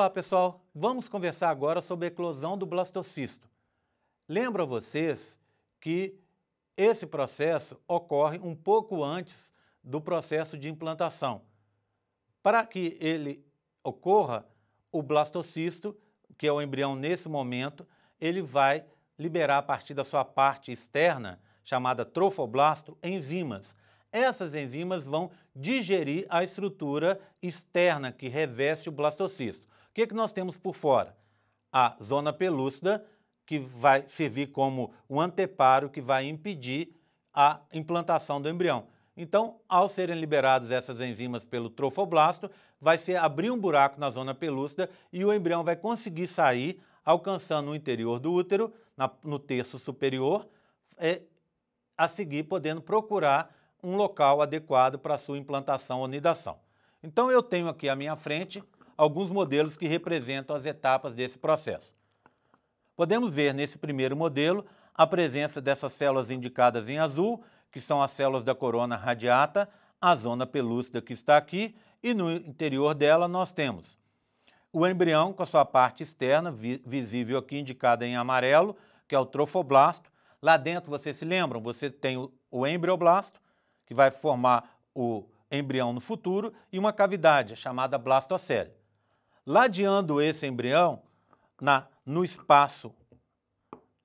Olá pessoal, vamos conversar agora sobre a eclosão do blastocisto. Lembro a vocês que esse processo ocorre um pouco antes do processo de implantação. Para que ele ocorra, o blastocisto, que é o embrião nesse momento, ele vai liberar a partir da sua parte externa, chamada trofoblasto, enzimas. Essas enzimas vão digerir a estrutura externa que reveste o blastocisto. O que, é que nós temos por fora? A zona pelúcida, que vai servir como um anteparo que vai impedir a implantação do embrião. Então, ao serem liberadas essas enzimas pelo trofoblasto, vai ser abrir um buraco na zona pelúcida e o embrião vai conseguir sair, alcançando o interior do útero, na, no terço superior, é, a seguir podendo procurar um local adequado para sua implantação ou nidação. Então, eu tenho aqui à minha frente alguns modelos que representam as etapas desse processo. Podemos ver nesse primeiro modelo a presença dessas células indicadas em azul, que são as células da corona radiata, a zona pelúcida que está aqui, e no interior dela nós temos o embrião com a sua parte externa, visível aqui, indicada em amarelo, que é o trofoblasto. Lá dentro, vocês se lembram, você tem o, o embrioblasto, que vai formar o embrião no futuro, e uma cavidade, chamada blastocele ladeando esse embrião na, no espaço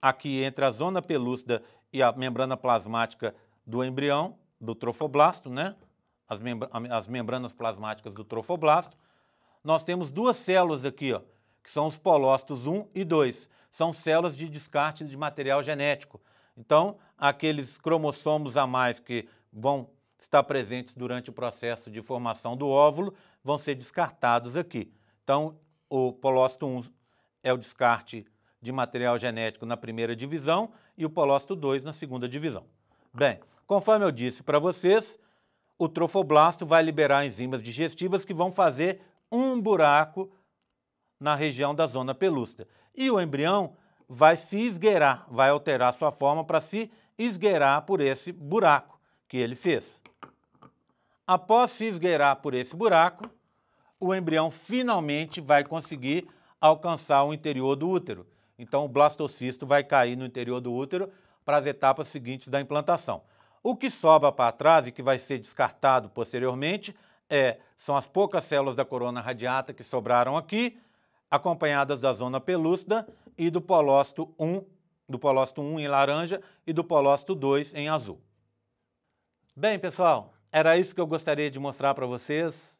aqui entre a zona pelúcida e a membrana plasmática do embrião, do trofoblasto, né? As, membra as membranas plasmáticas do trofoblasto. Nós temos duas células aqui, ó, que são os polócitos 1 e 2. São células de descarte de material genético. Então, aqueles cromossomos a mais que vão estar presentes durante o processo de formação do óvulo vão ser descartados aqui. Então, o polócito 1 é o descarte de material genético na primeira divisão e o polócito 2 na segunda divisão. Bem, conforme eu disse para vocês, o trofoblasto vai liberar enzimas digestivas que vão fazer um buraco na região da zona pelúcida. E o embrião vai se esgueirar, vai alterar sua forma para se esgueirar por esse buraco que ele fez. Após se esgueirar por esse buraco, o embrião finalmente vai conseguir alcançar o interior do útero. Então, o blastocisto vai cair no interior do útero para as etapas seguintes da implantação. O que sobra para trás e que vai ser descartado posteriormente é, são as poucas células da corona radiata que sobraram aqui, acompanhadas da zona pelúcida e do polócito 1, do polócito 1 em laranja e do polócito 2 em azul. Bem, pessoal, era isso que eu gostaria de mostrar para vocês